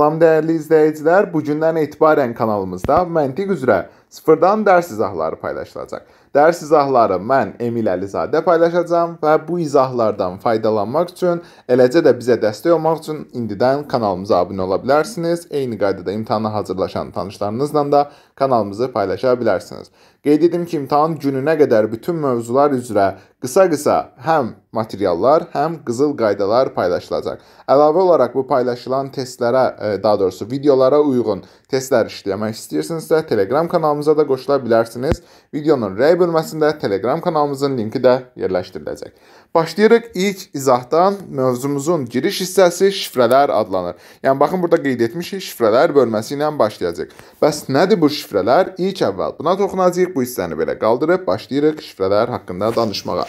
Salam dəyərli izləyicilər, bu gündən etibarən kanalımızda məntiq üzrə sıfırdan dərs izahları paylaşılacaq. Dərs izahları mən Emil Əlizadə paylaşacağam və bu izahlardan faydalanmaq üçün, eləcə də bizə dəstək olmaq üçün indidən kanalımıza abunə ola bilərsiniz. Eyni qaydada imtahana hazırlaşan tanışlarınızla da kanalımızı paylaşa bilərsiniz. Qeyd edim ki, imtahan gününə qədər bütün mövzular üzrə qısa-qısa həm materiallar, həm qızıl qaydalar paylaşılacaq. Əlavə olaraq bu paylaşılan testlərə, e, daha doğrusu videolara uyğun testlər işləmək istəyirsinizsə, Telegram kanalımıza da qoşula bilərsiniz. Videonun rəy bölməsində Telegram kanalımızın linki də yerləşdiriləcək. Başlayırıq ilk izahdan. Mövzumuzun giriş hissəsi şifrələr adlanır. Yəni baxın burada qeyd etmişik, şifrələr bölməsi ilə başlayacaq. Bəs nədir bu şifrələr? şifrələr ilk əvvəl buna toxunacağıq. Bu hissəni belə qaldırıb başlayırıq şifrələr haqqında danışmağa.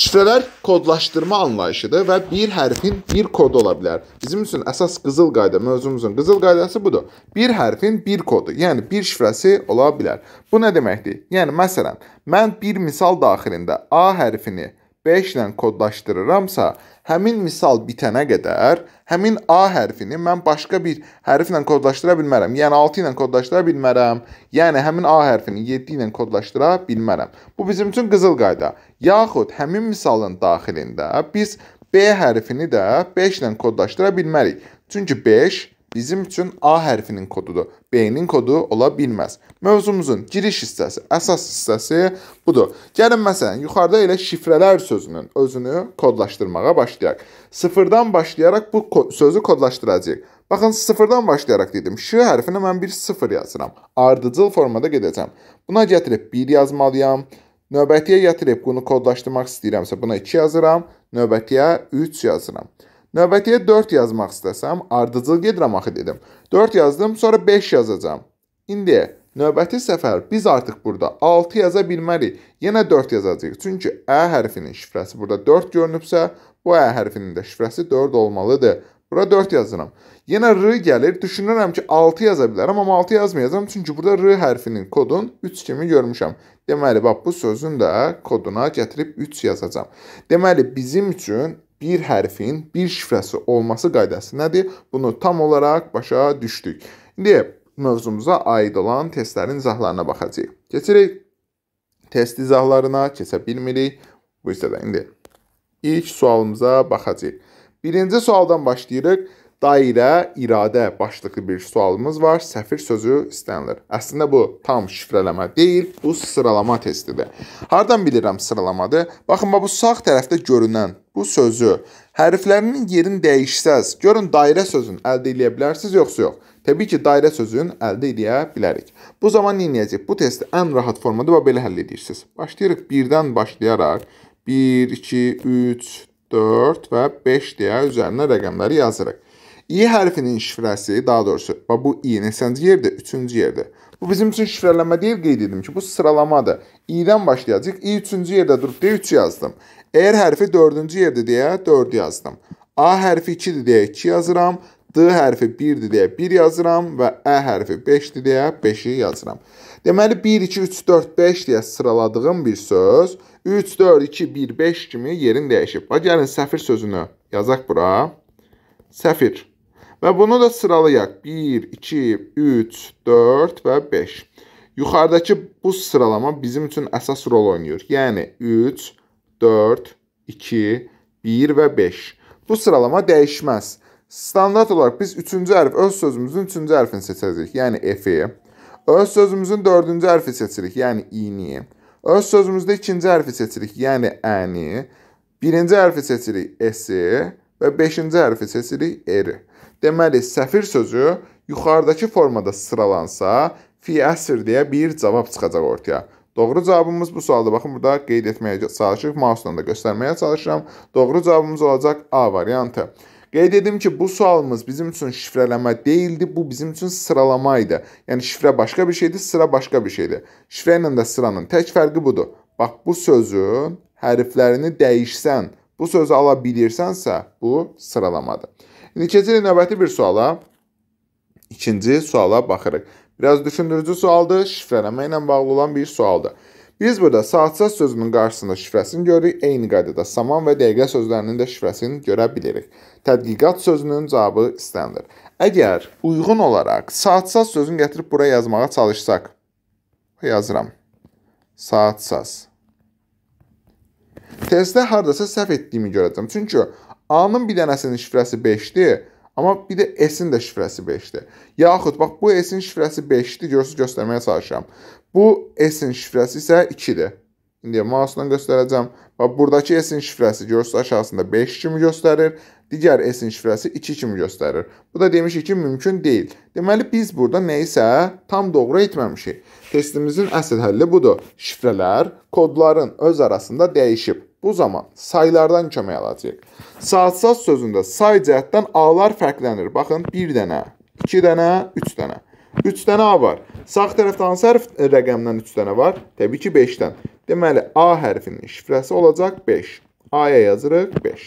Şifrələr kodlaşdırma anlayışıdır və bir hərfin bir kodu ola bilər. Bizim üçün əsas qızıl qayda, mövzumuzun qızıl qaydası budur. Bir hərfin bir kodu, yəni bir şifrəsi ola bilər. Bu nə deməkdir? Yəni məsələn, mən bir misal daxilində A hərfini 5 ilə kodlaşdırıramsa, həmin misal bitənə qədər həmin A hərfini mən başqa bir hərflə kodlaşdıra bilmərəm. Yəni 6 ilə kodlaşdıra bilmərəm. Yəni həmin A hərfini 7 ilə kodlaşdıra bilmərəm. Bu bizim üçün qızıl qayda. Yaxud həmin misalın daxilində biz B hərfini də 5 ilə kodlaşdıra bilmərik. Çünki 5 bizim üçün A hərfinin kodudur. B-nin kodu ola bilməz. Mövzumuzun giriş hissəsi, əsas hissəsi budur. Gəlin məsələn, yuxarıda elə şifrələr sözünün özünü kodlaşdırmağa başlayaq. Sıfırdan başlayaraq bu kod sözü kodlaşdıracağıq. Baxın, sıfırdan başlayaraq dedim. Ş hərfinə mən bir sıfır yazıram. Ardıcıl formada gedəcəm. Buna gətirib 1 yazmalıyam. Növbətiyə gətirib bunu kodlaşdırmaq istəyirəmsə buna 2 yazıram. Növbətiyə 3 yazıram. Növbətiyə 4 yazmaq istəsəm, ardıcıl gedirəm axı dedim. 4 yazdım, sonra 5 yazacağam. İndi növbəti səfər biz artıq burada 6 yaza bilmərik. Yenə 4 yazacağıq. Çünki ə hərfinin şifrəsi burada 4 görünübsə, bu ə hərfinin də şifrəsi 4 olmalıdır. Bura 4 yazıram. Yenə r gəlir. Düşünürəm ki, 6 yaza bilərəm, amma 6 yazmayacağam, çünki burada r hərfinin kodun 3 kimi görmüşəm. Deməli, bax bu sözün də koduna gətirib 3 yazacağam. Deməli, bizim üçün bir hərfin bir şifrəsi olması qaydası nədir? Bunu tam olaraq başa düşdük. İndi mövzumuza aid olan testlərin izahlarına baxacağıq. Keçirik test izahlarına, keçə bilmirik. Bu hissədə indi ilk sualımıza baxacağıq. Birinci sualdan başlayırıq dairə, iradə başlıqlı bir sualımız var. Səfir sözü istənilir. Əslində bu tam şifrələmə deyil, bu sıralama testidir. Hardan bilirəm sıralamadır? Baxın, bu sağ tərəfdə görünən bu sözü hərflərinin yerini dəyişsəz, görün dairə sözün əldə edə bilərsiniz yoxsa yox? Təbii ki, dairə sözün əldə edə bilərik. Bu zaman nə edəcək? Bu testi ən rahat formada və belə həll edirsiniz. Başlayırıq 1-dən başlayaraq 1 2 3 4 və 5 deyə üzərinə rəqəmləri yazırıq. İ hərfinin şifrəsi, daha doğrusu, bu İ-nin sənci yerdir, üçüncü yerdir. Bu bizim üçün şifrələnmə deyil, qeyd edim ki, bu sıralamadır. İ-dən başlayacaq, İ üçüncü yerdə durub deyə 3 yazdım. R hərfi dördüncü yerdə deyə 4 yazdım. A hərfi 2-dir deyə 2 yazıram. D hərfi 1-dir deyə 1 yazıram və Ə hərfi 5-dir deyə 5-i yazıram. Deməli 1 2 3 4 5 deyə sıraladığım bir söz 3 4 2 1 5 kimi yerin dəyişib. Bax gəlin səfir sözünü yazaq bura. Səfir Və bunu da sıralayaq. 1, 2, 3, 4 və 5. Yuxarıdakı bu sıralama bizim üçün əsas rol oynayır. Yəni 3, 4, 2, 1 və 5. Bu sıralama dəyişməz. Standart olaraq biz 3-cü hərf öz sözümüzün 3-cü hərfini seçəcəyik, yəni F-i. Öz sözümüzün 4-cü hərfi seçirik, yəni i-ni. Öz sözümüzdə 2-ci hərfi seçirik, yəni ə-ni. 1-ci hərfi seçirik s-i və 5-ci hərfi seçirik r-i. Deməli, səfir sözü yuxarıdakı formada sıralansa, fi əsr deyə bir cavab çıxacaq ortaya. Doğru cavabımız bu sualda baxın burada qeyd etməyə çalışırıq, mausla da göstərməyə çalışıram. Doğru cavabımız olacaq A variantı. Qeyd edim ki, bu sualımız bizim üçün şifrələmə deyildi, bu bizim üçün sıralama idi. Yəni şifrə başqa bir şeydir, sıra başqa bir şeydir. Şifrə ilə də sıranın tək fərqi budur. Bax bu sözün hərflərini dəyişsən, bu sözü ala bilirsənsə, bu sıralamadır. İkinci növbəti bir suala, ikinci suala baxırıq. Biraz düşündürücü sualdır, şifrələmə ilə bağlı olan bir sualdır. Biz burada saat-saat sözünün qarşısında şifrəsini görürük, eyni qaydada saman və dəqiqə sözlərinin də şifrəsini görə bilirik. Tədqiqat sözünün cavabı istənilir. Əgər uyğun olaraq saat-saat sözünü gətirib bura yazmağa çalışsaq, yazıram, saat-saat. Testdə hardasa səhv etdiyimi görəcəm. Çünki A-nın bir dənəsinin şifrəsi 5-dir, amma bir də S-in də şifrəsi 5-dir. Yaxud bax bu S-in şifrəsi 5-dir, görürsüz göstərməyə çalışıram. Bu S-in şifrəsi isə 2-dir. İndi mouse-la göstərəcəm. Bax burdakı S-in şifrəsi görürsüz aşağısında 5 kimi göstərir, digər S-in şifrəsi 2 kimi göstərir. Bu da demişik ki, mümkün deyil. Deməli biz burada nə isə tam doğru etməmişik. Testimizin əsl həlli budur. Şifrələr kodların öz arasında dəyişib. Bu zaman saylardan kömək alacaq. Saatçaz sözündə say cəhətdən A-lar fərqlənir. Baxın, 1 dənə, 2 dənə, 3 dənə. 3 dənə A var. Sağ tərəfdə hansı hərf rəqəmdən 3 dənə var? Təbii ki, 5-dən. Deməli, A hərfinin şifrəsi olacaq 5. A-ya yazırıq 5.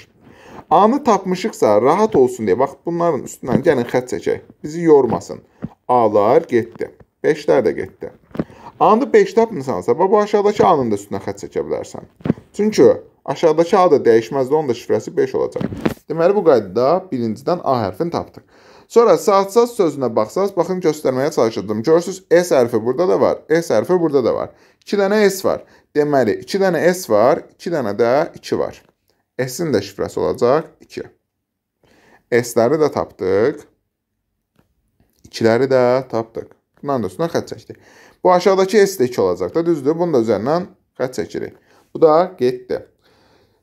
A-nı tapmışıqsa, rahat olsun deyə, bax, bunların üstündən gəlin xət çəkək. Bizi yormasın. A-lar getdi. 5-lər də getdi. Anı 5 tapmısansa, bu aşağıdakı anın da üstünə xətt çəkə bilərsən. Çünki aşağıdakı A da dəyişməzdir, onun da şifrəsi 5 olacaq. Deməli, bu qaydada birincidən A hərfini tapdıq. Sonra saat-saat sözünə baxsanız, baxın göstərməyə çalışırdım. Görürsüz, S hərfi burada da var, S hərfi burada da var. 2 dənə S var. Deməli, 2 dənə S var, 2 dənə də 2 var. S-in də şifrəsi olacaq 2. S-ləri də tapdıq. 2-ləri də tapdıq. Bundan da üstünə xət çəkdik. Bu aşağıdakı S2 olacaq da, düzdür? Bunu da üzərindən xət çəkirik. Bu da getdi.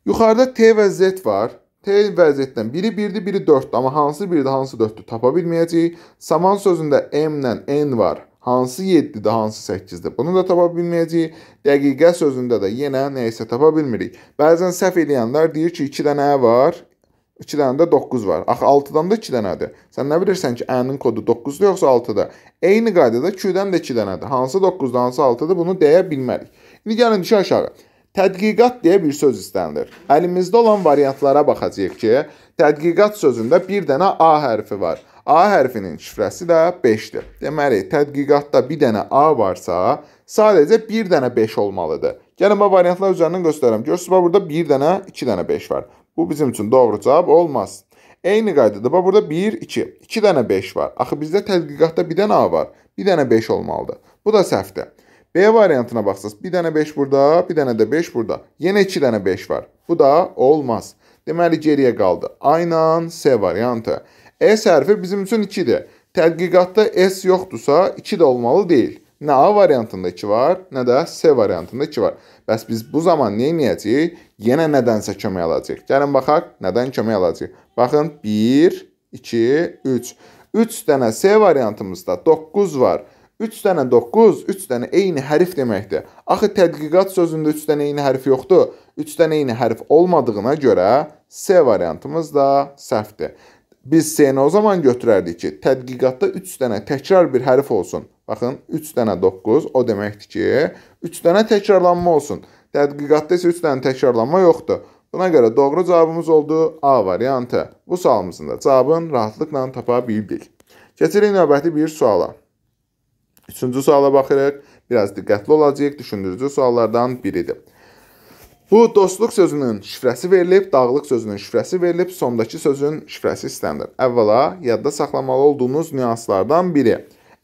Yuxarıda T və Z var. T və Z-dən biri 1-dir, biri 4-dür. Amma hansı 1-dir, hansı 4-dür tapa bilməyəcəyik. Saman sözündə M-lə N var. Hansı 7-dir, hansı 8-dir? Bunu da tapa bilməyəcəyik. Dəqiqə sözündə də yenə nə isə tapa bilmirik. Bəzən səhv eləyənlər deyir ki, 2 dənə var, 2 dənə də 9 var. Axı 6-dan da 2 dənədir. Sən nə bilirsən ki, Ə-nin kodu 9-dur yoxsa 6-dır? Eyni qaydada Q-dən də 2 dənədir. Hansı 9-dur, hansı 6-dır bunu deyə bilmərik. İndi gəlin düşə aşağı. Tədqiqat deyə bir söz istənilir. Əlimizdə olan variantlara baxacağıq ki, tədqiqat sözündə bir dənə A hərfi var. A hərfinin şifrəsi də 5-dir. Deməli, tədqiqatda bir dənə A varsa, sadəcə bir dənə 5 olmalıdır. Gəlin, bu variantlar üzərindən göstərəm. Görürsünüz, burada bir dənə, iki dənə 5 var. Bu bizim üçün doğru cavab olmaz. Eyni qaydada bax burada 1 2. 2 dənə 5 var. Axı bizdə tədqiqatda 1 dənə A var. 1 dənə 5 olmalıdır. Bu da səhvdir. B variantına baxsınız. 1 dənə 5 burada, 1 dənə də 5 burada. Yenə 2 dənə 5 var. Bu da olmaz. Deməli geriyə qaldı. Aynan C variantı. E S hərfi bizim üçün 2-dir. Tədqiqatda S yoxdursa 2 də olmalı deyil. Nə A variantında 2 var, nə də C variantında 2 var. Bəs biz bu zaman nə edəcəyik? Yenə nədənsə kömək alacağıq. Gəlin baxaq, nədən kömək alacağıq? Baxın, 1, 2, 3. 3 dənə C variantımızda 9 var. 3 dənə 9, 3 dənə eyni hərf deməkdir. Axı tədqiqat sözündə 3 dənə eyni hərf yoxdur. 3 dənə eyni hərf olmadığına görə C variantımız da səhvdir biz C-ni o zaman götürərdik ki, tədqiqatda 3 dənə təkrar bir hərf olsun. Baxın, 3 dənə 9 o deməkdir ki, 3 dənə təkrarlanma olsun. Tədqiqatda isə 3 dənə təkrarlanma yoxdur. Buna görə doğru cavabımız oldu A variantı. Bu sualımızın da cavabını rahatlıqla tapa bildik. Keçirik növbəti bir suala. Üçüncü suala baxırıq. Biraz diqqətli olacağıq. Düşündürücü suallardan biridir. Bu dostluq sözünün şifrəsi verilib, dağlıq sözünün şifrəsi verilib, sondakı sözün şifrəsi istənilir. Əvvəla yadda saxlamalı olduğunuz nüanslardan biri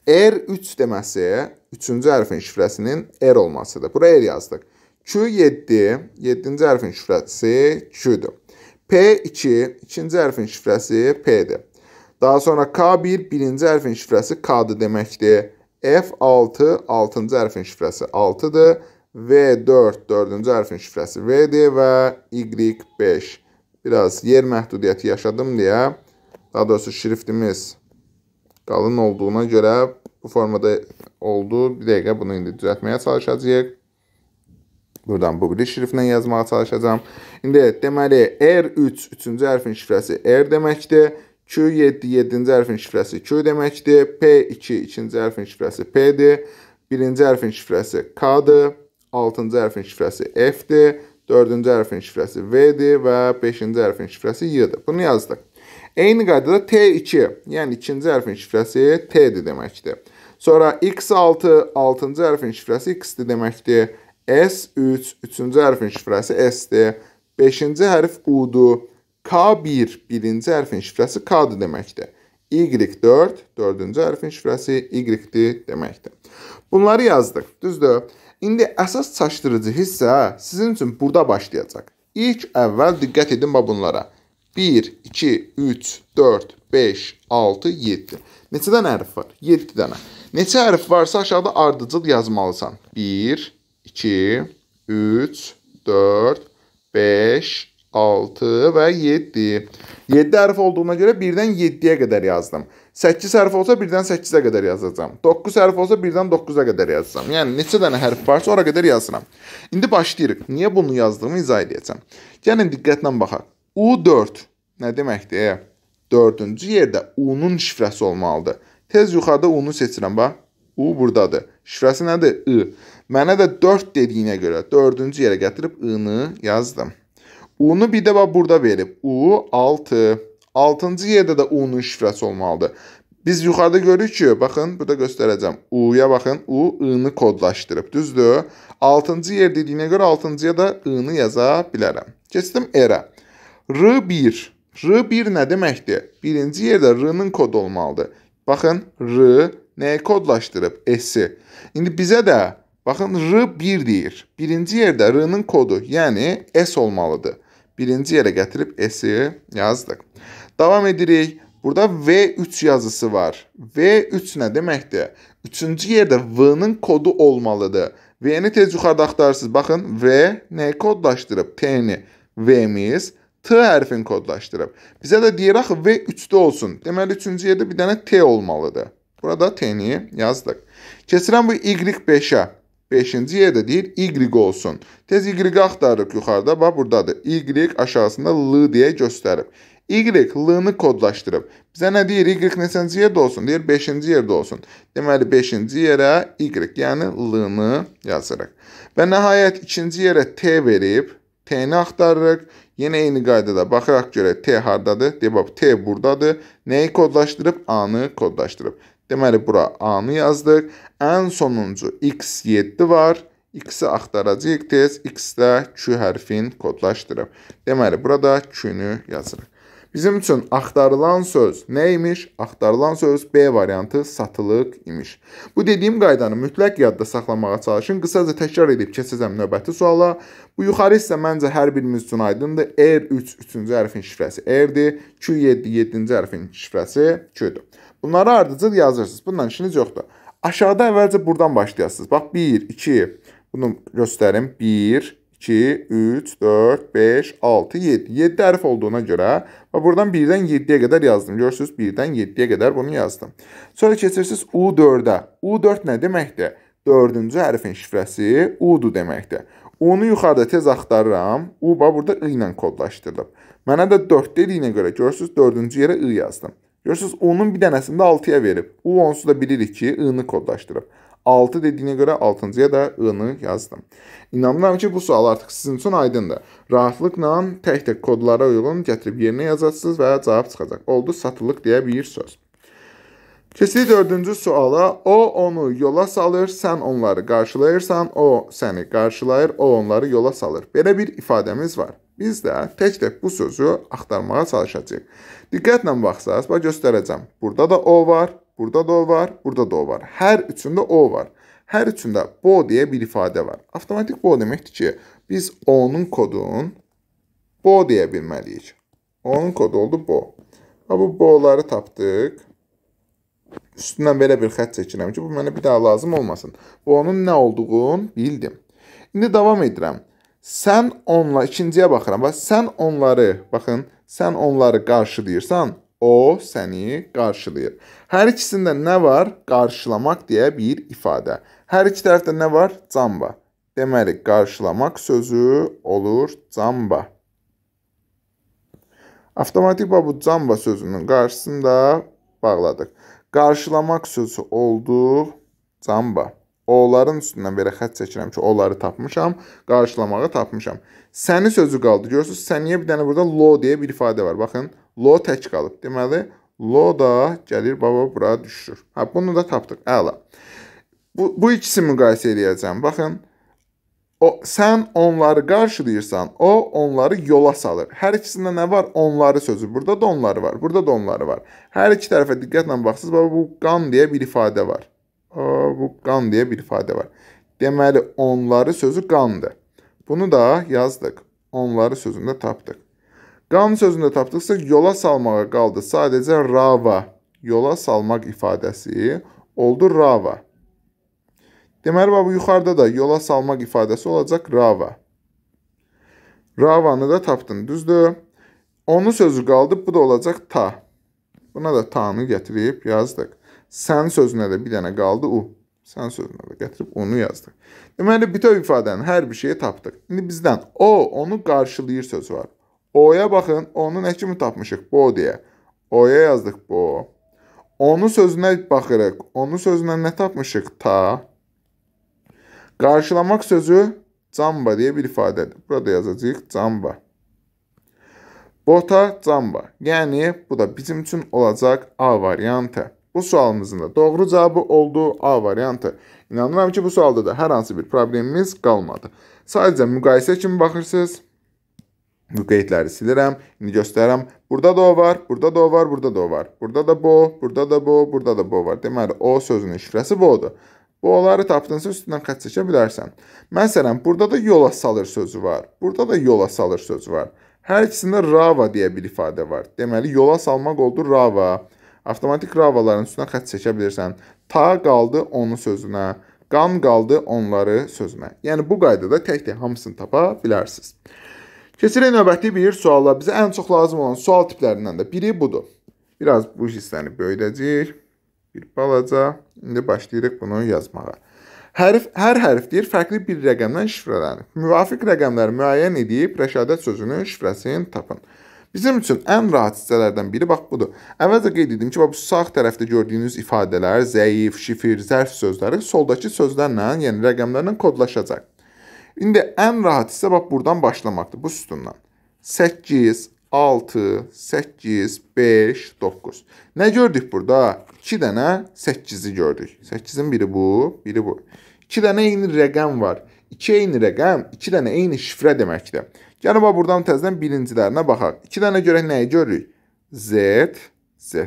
R3 deməsi 3-cü hərfin şifrəsinin R olmasıdır. Bura R yazdıq. Q7, 7-ci hərfin şifrəsi Q-dür. P2, 2-ci hərfin şifrəsi P-dir. Daha sonra K1, 1-ci hərfin şifrəsi K-dır deməkdir. F6, 6-cı hərfin şifrəsi 6-dır. V4 dördüncü hərfin şifrəsi V-dir və Y5. Biraz yer məhdudiyyəti yaşadım deyə, daha doğrusu şriftimiz qalın olduğuna görə bu formada oldu. Bir dəqiqə bunu indi düzəltməyə çalışacağıq. Buradan bu bir şriftlə yazmağa çalışacağam. İndi deməli R3 üçüncü hərfin şifrəsi R deməkdir. Q7 7-ci hərfin şifrəsi Q deməkdir. P2 ikinci hərfin şifrəsi P-dir. Birinci hərfin şifrəsi K-dır. 6-cı hərfin şifrəsi F-dir, 4-cü hərfin şifrəsi V-dir və 5-ci hərfin şifrəsi Y-dir. Bunu yazdıq. Eyni qaydada T2, yəni 2-ci hərfin şifrəsi T-dir deməkdir. Sonra X6, 6-cı hərfin şifrəsi X-dir deməkdir. S3, 3-cü hərfin şifrəsi S-dir. 5-ci hərf U-dur. K1, 1-ci hərfin şifrəsi K-dır deməkdir. Y4, 4-cü hərfin şifrəsi Y-dir deməkdir. Bunları yazdıq, düzdür? İndi əsas çaşdırıcı hissə sizin üçün burada başlayacaq. İlk əvvəl diqqət edin bax bunlara. 1, 2, 3, 4, 5, 6, 7. Neçə dənə hərf var? 7 dənə. Neçə hərf varsa aşağıda ardıcıl yazmalısan. 1, 2, 3, 4, 5, 6 və 7. 7 hərf olduğuna görə 1-dən 7-yə qədər yazdım. 8 hərf olsa 1-dən 8-ə qədər yazacağam. 9 hərf olsa 1-dən 9-a qədər yazacağam. Yəni neçə dənə hərf varsa ora qədər yazıram. İndi başlayırıq. Niyə bunu yazdığımı izah edəcəm. Gəlin diqqətlə baxaq. U4 nə deməkdir? 4-cü yerdə U-nun şifrəsi olmalıdır. Tez yuxarıda U-nu seçirəm, bax. U burdadır. Şifrəsi nədir? I. Mənə də 4 dediyinə görə 4-cü yerə gətirib I-ni yazdım. U-nu bir dəfə burada verib. U 6. 6-cı yerdə də U-nun şifrəsi olmalıdır. Biz yuxarıda görürük ki, baxın, burada göstərəcəm. U-ya baxın, U I-ni kodlaşdırıb, düzdür? 6-cı yer dediyinə görə 6-cıya da I-ni yaza bilərəm. Keçdim R-ə. R1. R1 nə deməkdir? Birinci yerdə R-nin kodu olmalıdır. Baxın, R nəyə kodlaşdırıb? S-i. İndi bizə də, baxın, R1 deyir. Birinci yerdə R-nin kodu, yəni S olmalıdır birinci yerə gətirib S-i yazdıq. Davam edirik. Burada V3 yazısı var. V3 nə deməkdir? Üçüncü yerdə V-nin kodu olmalıdır. V-ni tez yuxarıda axtarırsınız. Baxın, V nəyi kodlaşdırıb? T-ni V-miz, T hərfini kodlaşdırıb. Bizə də deyir axı V3-də olsun. Deməli, üçüncü yerdə bir dənə T olmalıdır. Burada T-ni yazdıq. Keçirəm bu Y5-ə. Beşinci yerdə deyir y olsun. Tez y axtarırıq yuxarıda. Bax burdadır. Y aşağısında l deyə göstərib. Y l-ni kodlaşdırıb. Bizə nə deyir? Y neçənci yerdə olsun? Deyir 5-ci yerdə olsun. Deməli 5-ci yerə y, yəni l-ni yazırıq. Və nəhayət 2-ci yerə t verib. T-ni axtarırıq. Yenə eyni qaydada baxıraq görək T hardadır? Deyə bax T burdadır. Nəyi kodlaşdırıb? A-nı kodlaşdırıb. Deməli, bura A-nı yazdıq. Ən sonuncu X7 var. X-i axtaracaq tez. X də Q hərfin kodlaşdırıb. Deməli, burada Q-nü yazırıq. Bizim üçün axtarılan söz nə imiş? Axtarılan söz B variantı satılıq imiş. Bu dediyim qaydanı mütləq yadda saxlamağa çalışın. Qısaca təkrar edib keçəcəm növbəti suala. Bu yuxarı hissə məncə hər birimimiz üçün aydındır. R3 üçüncü hərfin şifrəsi R-dir. Q7 7-ci hərfin şifrəsi Q-dur. Bunları ardıcıl yazırsınız. Bundan işiniz yoxdur. Aşağıda əvvəlcə buradan başlayasınız. Bax 1 2 bunu göstərim. 1 2, 3, 4, 5, 6, 7. 7 hərf olduğuna görə və buradan 1-dən 7-yə qədər yazdım. Görürsünüz, 1-dən 7-yə qədər bunu yazdım. Sonra keçirsiniz U4-ə. U4 nə deməkdir? 4-cü hərfin şifrəsi U-dur deməkdir. Onu yuxarıda tez axtarıram. UBA burada i ilə kodlaşdırılıb. Mənə də 4 dediyinə görə görürsüz 4-cü yerə i yazdım. Görürsüz onun bir dənəsini də 6-ya verib. U onsuz da bilirik ki, i-ni kodlaşdırıb. 6 dediyinə görə 6-cıya da i-ni yazdım. İnanıram ki, bu sual artıq sizin üçün aydındır. Rahatlıqla tək-tək kodlara uyğun gətirib yerinə yazacaqsınız və cavab çıxacaq. Oldu satırlıq deyə bir söz. Keçdik dördüncü suala. O onu yola salır, sən onları qarşılayırsan, o səni qarşılayır, o onları yola salır. Belə bir ifadəmiz var. Biz də tək-tək bu sözü axtarmağa çalışacağıq. Diqqətlə baxsaz, bax göstərəcəm. Burada da o var, burada da o var, burada da o var. Hər üçündə o var. Hər üçündə bo deyə bir ifadə var. Avtomatik bo deməkdir ki, biz onun kodun bo deyə bilməliyik. Onun kodu oldu bo. Və bu boları tapdıq üstündən belə bir xətt çəkirəm ki, bu mənə bir daha lazım olmasın. Bu onun nə olduğunu bildim. İndi davam edirəm. Sən onla ikinciyə baxıram. Bax, sən onları, baxın, sən onları qarşılayırsan, o səni qarşılayır. Hər ikisində nə var? Qarşılamaq deyə bir ifadə. Hər iki tərəfdə nə var? Camba. Deməli, qarşılamaq sözü olur camba. Avtomatik bu camba sözünün qarşısında bağladıq. Qarşılamaq sözü oldu camba. Onların üstündən belə xətt çəkirəm ki, onları tapmışam, qarşılamağı tapmışam. Səni sözü qaldı. Görürsüz, səniyə bir dənə burada lo deyə bir ifadə var. Baxın, lo tək qalıb. Deməli, lo da gəlir baba bura düşür. Hə, bunu da tapdıq. Əla. Bu, bu ikisi müqayisə edəcəm. Baxın, O, sən onları qarşılayırsan, o onları yola salır. Hər ikisində nə var? Onları sözü. Burada da onları var, burada da onları var. Hər iki tərəfə diqqətlə baxsız, baba bu qan deyə bir ifadə var. O, bu qan deyə bir ifadə var. Deməli, onları sözü qandır. Bunu da yazdıq. Onları sözündə tapdıq. Qan sözündə tapdıqsa yola salmağa qaldı sadəcə rava. Yola salmaq ifadəsi oldu rava. Deməli, bax, yuxarıda da yola salmaq ifadəsi olacaq rava. Ravanı da tapdın, düzdür. Onun sözü qaldı, bu da olacaq ta. Buna da tanı gətirib yazdıq. Sən sözünə də bir dənə qaldı u. Sən sözünə də gətirib onu yazdıq. Deməli, bütöv ifadənin hər bir şeyi tapdıq. İndi bizdən o, onu qarşılayır sözü var. O-ya baxın, onu nə kimi tapmışıq? Bo deyə. O-ya yazdıq bo. Onu sözünə baxırıq. Onu sözünə nə tapmışıq? Ta. Ta. Qarşılamaq sözü camba deyə bir ifadədir. Burada yazacağıq camba. Bota camba. Yəni bu da bizim üçün olacaq A variantı. Bu sualımızın da doğru cavabı oldu A variantı. İnanıram ki, bu sualda da hər hansı bir problemimiz qalmadı. Sadəcə müqayisə kimi baxırsınız. Bu qeydləri silirəm, indi göstərirəm. Burada da o var, burada da o var, burada da o var. Burada da bu, burada da bu, burada da bu var. Deməli, o sözünün şifrəsi budur. Bu onları tapdınsa üstündən xətt çəkə bilərsən. Məsələn, burada da yola salır sözü var. Burada da yola salır sözü var. Hər ikisində rava deyə bir ifadə var. Deməli, yola salmaq oldu rava. Avtomatik ravaların üstünə xətt çəkə bilirsən. Ta qaldı onun sözünə. Qan qaldı onları sözünə. Yəni bu qaydada tək-tək hamısını tapa bilərsiniz. Keçirik növbəti bir suala. Bizə ən çox lazım olan sual tiplərindən də biri budur. Biraz bu hissəni böyüdəcəyik. Bir balaca. İndi başlayırıq bunu yazmağa. Hərf, hər hərf deyir, fərqli bir rəqəmdən şifrələnib. Müvafiq rəqəmlər müəyyən edib, rəşadət sözünün şifrəsini tapın. Bizim üçün ən rahat hissələrdən biri bax budur. Əvvəlcə qeyd etdim ki, bax bu sağ tərəfdə gördüyünüz ifadələr, zəif, şifir, zərf sözləri soldakı sözlərlə, yəni rəqəmlərlə kodlaşacaq. İndi ən rahat hissə bax burdan başlamaqdır, bu sütundan. 8, 6, 8, 5, 9. Nə gördük burada? 2 dənə 8-i gördük. 8-in biri bu, biri bu. 2 dənə eyni rəqəm var. 2 eyni rəqəm, 2 dənə eyni şifrə deməkdir. Yəni Gəlin bax buradan təzədən birincilərinə baxaq. 2 dənə görək nəyi görürük? Z, Z.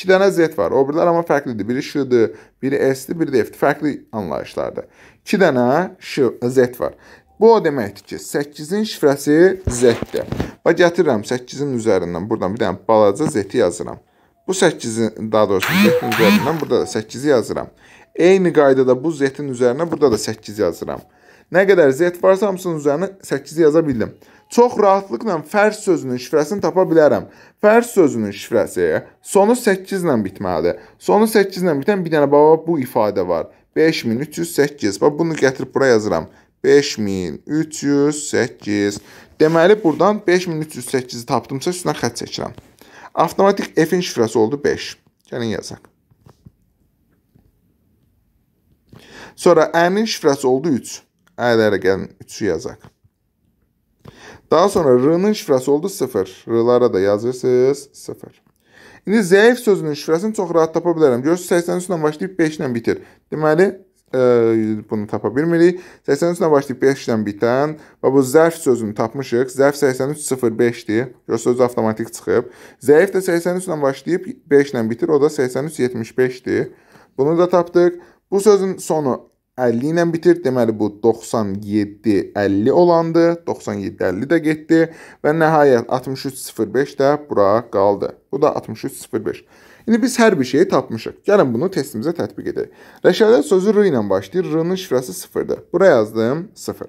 2 dənə Z var. O birilər amma fərqlidir. Biri Ş-dır, biri S-dir, biri də F-dir. Fərqli anlayışlardır. 2 dənə Ş, Z var. Bu o deməkdir ki, 8-in şifrəsi Z-dir. Və gətirirəm 8-in üzərindən buradan bir dənə balaca Z-i yazıram. Bu 8-in, daha doğrusu Z-in üzərindən burada da 8-i yazıram. Eyni qaydada bu Z-in üzərinə burada da 8 yazıram. Nə qədər Z varsa hamısının üzərinə 8 yaza bildim. Çox rahatlıqla fərz sözünün şifrəsini tapa bilərəm. Fərz sözünün şifrəsi sonu 8 ilə bitməlidir. Sonu 8 ilə bitən bir dənə baba bu ifadə var. 5308. Bax bunu gətirib bura yazıram. 5308. Deməli, buradan 5308-i tapdımsa, üstündən xət çəkirəm. Avtomatik F-in şifrəsi oldu 5. Gəlin yazaq. Sonra Ə-nin şifrəsi oldu 3. Ələrə gəlin 3-ü yazaq. Daha sonra R-nin şifrəsi oldu 0. R-lara da yazırsınız 0. İndi zəif sözünün şifrəsini çox rahat tapa bilərəm. Görürsünüz 83-dən başlayıb 5 ilə bitir. Deməli ə, bunu tapa bilmirik. 83-lə başlayıb 5-lə bitən və bu zərf sözünü tapmışıq. Zərf 8305-dir. Görürsüz avtomatik çıxıb. Zəif də 83-lə başlayıb 5-lə bitir. O da 8375-dir. Bunu da tapdıq. Bu sözün sonu 50 ilə bitir. Deməli bu 97 50 olandı. 97 50 də getdi və nəhayət 6305 də bura qaldı. Bu da 6305. İndi biz hər bir şeyi tapmışıq. Gəlin bunu testimizə tətbiq edək. Rəşadə sözü r ilə başlayır. R-nın şifrəsi 0-dır. Bura yazdım 0.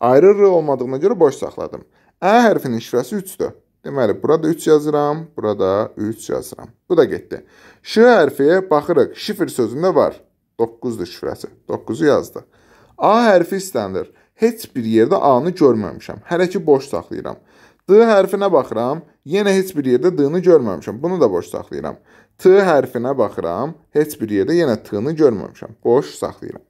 Ayrı r olmadığına görə boş saxladım. Ə hərfinin şifrəsi 3-dür. Deməli, burada 3 yazıram, burada 3 yazıram. Bu da getdi. Ş hərfiyə baxırıq. Şifr sözündə var. 9-dur şifrəsi. 9-u yazdı. A hərfi istəndir. Heç bir yerdə A-nı görməmişəm. Hələ ki boş saxlayıram. D hərfinə baxıram. Yenə heç bir yerdə D-ni görməmişəm. Bunu da boş saxlayıram. T hərfinə baxıram, heç bir yerdə yenə T-ni görməmişəm. Boş saxlayıram.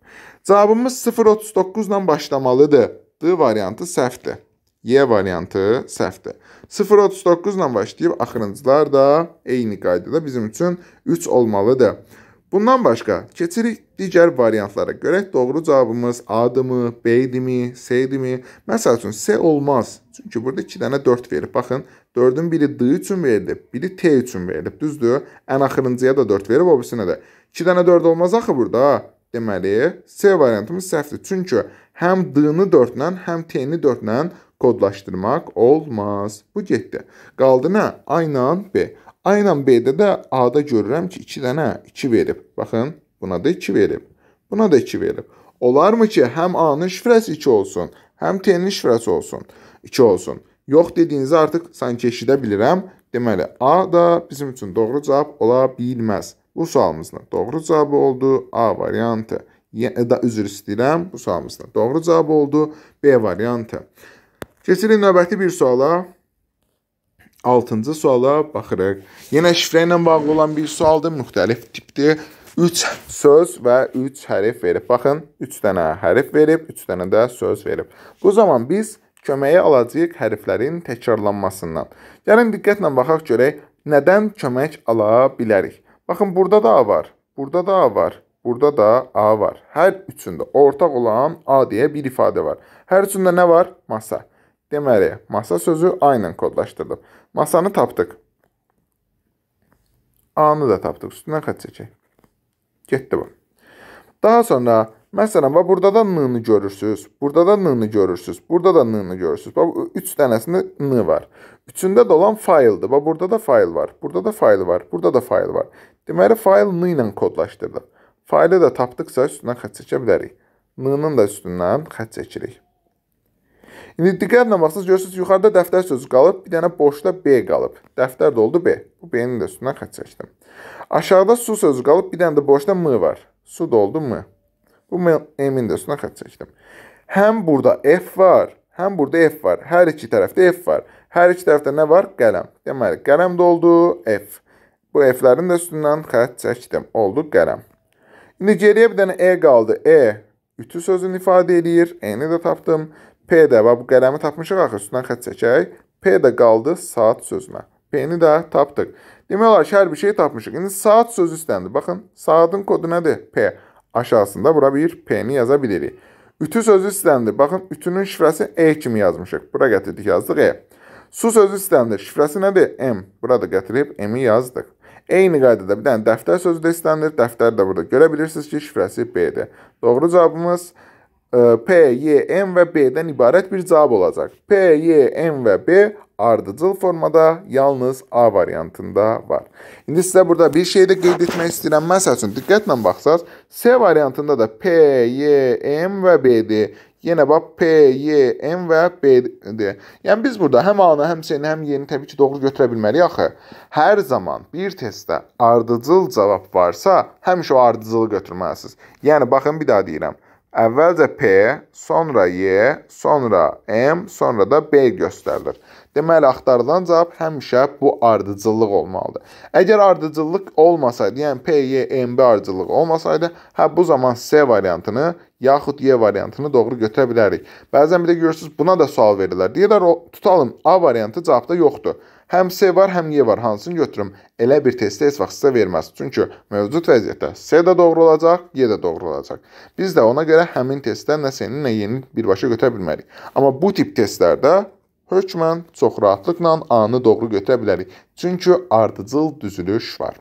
Cavabımız 039 ilə başlamalıdır. D variantı səhvdir. Y variantı səhvdir. 039 ilə başlayıb axırıncılar da eyni qaydada bizim üçün 3 olmalıdır. Bundan başqa, keçirik digər variantlara. Görək doğru cavabımız A-dımı, B-dimi, C-dimi? Məsəl üçün, C olmaz. Çünki burada 2 dənə 4 verib. Baxın, 4-ün biri D üçün verilib, biri T üçün verilib, düzdür? Ən axırıncıya da 4 verib, o birsinə də. 2 dənə 4 olmaz axı burada. Deməli, C variantımız səhvdir. Çünki həm D-ni 4-lə, həm T-ni 4-lə kodlaşdırmaq olmaz. Bu getdi. Qaldı nə? A ilə B. A ilə B-də də A-da görürəm ki, 2 dənə 2 verib. Baxın, buna da 2 verib. Buna da 2 verib. Olarmı ki, həm A-nın şifrəsi 2 olsun, həm T-nin şifrəsi olsun, 2 olsun. Yox dediyinizi artıq sanki eşidə bilirəm. Deməli, A da bizim üçün doğru cavab ola bilməz. Bu sualımızın doğru cavabı oldu A variantı. E, da üzr istəyirəm, bu sualımızın doğru cavabı oldu B variantı. Keçirik növbəti bir suala. 6-cı suala baxırıq. Yenə şifrə ilə bağlı olan bir sualdır, müxtəlif tipdir. 3 söz və 3 hərf verib. Baxın, 3 dənə hərf verib, 3 dənə də söz verib. Bu zaman biz köməyə alacağıq hərflərin təkrarlanmasından. Gəlin diqqətlə baxaq görək, nədən kömək ala bilərik? Baxın, burada da A var, burada da A var, burada da A var. Hər üçündə ortaq olan A deyə bir ifadə var. Hər üçündə nə var? Masa. Deməli, masa sözü A ilə kodlaşdırılıb. Masanı tapdıq. A-nı da tapdıq. Üstündən xətt çəkək. Getdi bu. Daha sonra məsələn bax burada da n-nı görürsüz. Burada da n-nı görürsüz. Burada da n-nı görürsüz. Bax 3 dənəsində n var. Üçündə də olan fayldır. Bax burada da fayl var. Burada da fayl var. Burada da fayl var. Deməli fayl n ilə kodlaşdırdıq. Faylı da tapdıqsa üstündən xətt çəkə bilərik. N-nın da üstündən xətt çəkirik. İndi diqqətlə baxsaz görürsüz yuxarıda dəftər sözü qalıb, bir dənə boşda B qalıb. Dəftər doldu B. Bu B-nin də üstündən xətt çəkdim. Aşağıda su sözü qalıb, bir dənə də boşda M var. Su doldu M. Bu M-in də üstündən xətt çəkdim. Həm burada F var, həm burada F var. Hər iki tərəfdə F var. Hər iki tərəfdə nə var? Qələm. Deməli, qələm doldu F. Bu F-lərin də üstündən xətt çəkdim. Oldu qələm. İndi geriyə bir dənə E qaldı. E, ütü sözünü ifadə edir. E-ni də tapdım. P də və bu qələmi tapmışıq axı, üstündən xətt çəkək. P də qaldı saat sözünə. P-ni də tapdıq. Demək olar ki, hər bir şey tapmışıq. İndi saat sözü istəndir. Baxın, saatın kodu nədir? P. Aşağısında bura bir P-ni yaza bilirik. Ütü sözü istəndir. Baxın, ütünün şifrəsi E kimi yazmışıq. Bura gətirdik, yazdıq E. Su sözü istəndir. Şifrəsi nədir? M. Burada gətirib M-i yazdıq. Eyni qaydada bir dənə dəftər sözü də istəndir. Dəftər də burada. Görə bilirsiniz ki, şifrəsi B-dir. Doğru cavabımız B. P, Y, M və B-dən ibarət bir cavab olacaq. P, Y, M və B ardıcıl formada yalnız A variantında var. İndi sizə burada bir şey də qeyd etmək istəyirəm. Məsəl üçün diqqətlə baxsaz, C variantında da P, Y, M və B-dir. Yenə bax P, Y, M və B-dir. Yəni biz burada həm A-nı, həm C-ni, həm Y-ni təbii ki, doğru götürə bilməliyik axı. Hər zaman bir testdə ardıcıl cavab varsa, həmişə o ardıcılı götürməlisiniz. Yəni baxın bir daha deyirəm. Evvelce P, sonra Y, sonra M, sonra da B gösterilir. Deməli, axtarılan cavab həmişə bu ardıcıllıq olmalıdır. Əgər ardıcıllıq olmasaydı, yəni P, Y, M, B ardıcıllıq olmasaydı, hə bu zaman C variantını yaxud Y variantını doğru götürə bilərik. Bəzən bir də görürsüz, buna da sual verirlər. Deyirlər, tutalım A variantı cavabda yoxdur. Həm C var, həm Y var. Hansını götürüm? Elə bir testdə heç vaxt sizə verməz. Çünki mövcud vəziyyətdə C də doğru olacaq, Y də doğru olacaq. Biz də ona görə həmin testdən nə seni, nə yeni birbaşa götürə bilmərik. Amma bu tip testlərdə hökmən çox rahatlıqla A-nı doğru götürə bilərik. Çünki ardıcıl düzülüş var.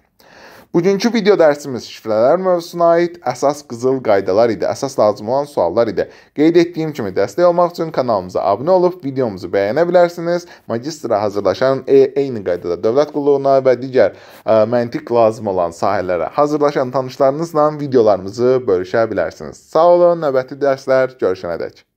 Bugünkü video dərsimiz şifrələr mövzusuna aid əsas qızıl qaydalar idi, əsas lazım olan suallar idi. Qeyd etdiyim kimi dəstək olmaq üçün kanalımıza abunə olub videomuzu bəyənə bilərsiniz. Magistra hazırlaşan e, eyni qaydada dövlət qulluğuna və digər ə, e, məntiq lazım olan sahələrə hazırlaşan tanışlarınızla videolarımızı bölüşə bilərsiniz. Sağ olun, növbəti dərslər görüşənədək.